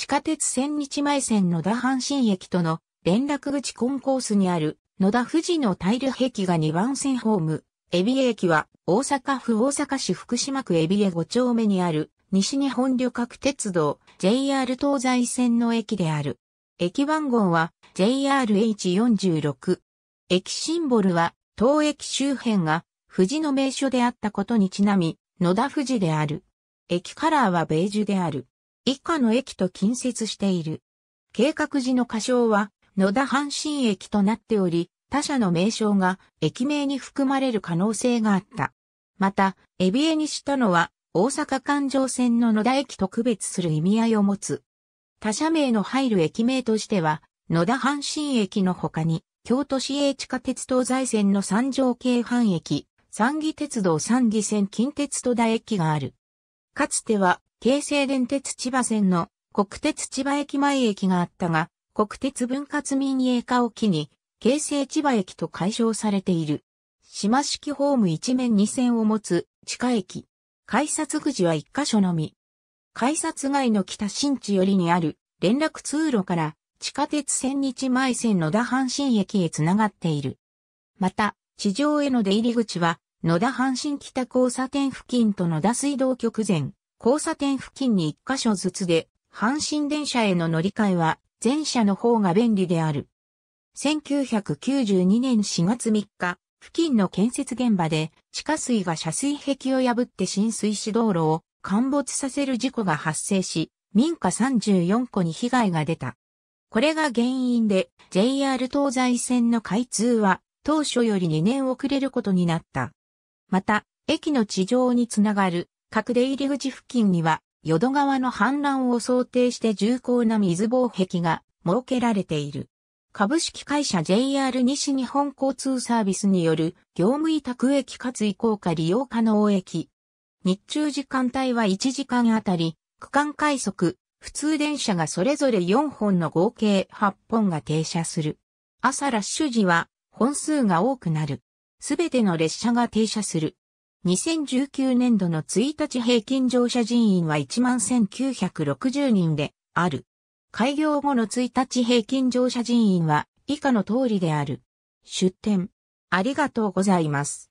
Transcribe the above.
地下鉄千日前線野田阪神駅との連絡口コンコースにある野田富士のタイル壁画2番線ホーム、エビエ駅は大阪府大阪市福島区エビエ5丁目にある西日本旅客鉄道 JR 東西線の駅である。駅番号は JRH46。駅シンボルは当駅周辺が富士の名所であったことにちなみ、野田富士である。駅カラーはベージュである。以下の駅と近接している。計画時の仮称は、野田阪神駅となっており、他社の名称が駅名に含まれる可能性があった。また、エビエにしたのは、大阪環状線の野田駅と区別する意味合いを持つ。他社名の入る駅名としては、野田阪神駅の他に、京都市営地下鉄東西線の三条京阪駅、三義鉄道三義線近鉄戸田駅がある。かつては京成電鉄千葉線の国鉄千葉駅前駅があったが、国鉄分割民営化を機に、京成千葉駅と解消されている。島式ホーム一面二線を持つ地下駅。改札口は一箇所のみ。改札外の北新地寄りにある連絡通路から地下鉄千日前線野田阪神駅へつながっている。また、地上への出入り口は野田阪神北交差点付近と野田水道局前、交差点付近に一箇所ずつで、阪神電車への乗り換えは、前車の方が便利である。1992年4月3日、付近の建設現場で、地下水が車水壁を破って浸水し道路を陥没させる事故が発生し、民家34戸に被害が出た。これが原因で、JR 東西線の開通は、当初より2年遅れることになった。また、駅の地上につながる各出入り口付近には、淀川の氾濫を想定して重厚な水防壁が設けられている。株式会社 JR 西日本交通サービスによる業務委託駅かつ移行か利用可能駅。日中時間帯は1時間あたり、区間快速、普通電車がそれぞれ4本の合計8本が停車する。朝ラッシュ時は本数が多くなる。すべての列車が停車する。2019年度の1日平均乗車人員は11,960人である。開業後の1日平均乗車人員は以下の通りである。出店。ありがとうございます。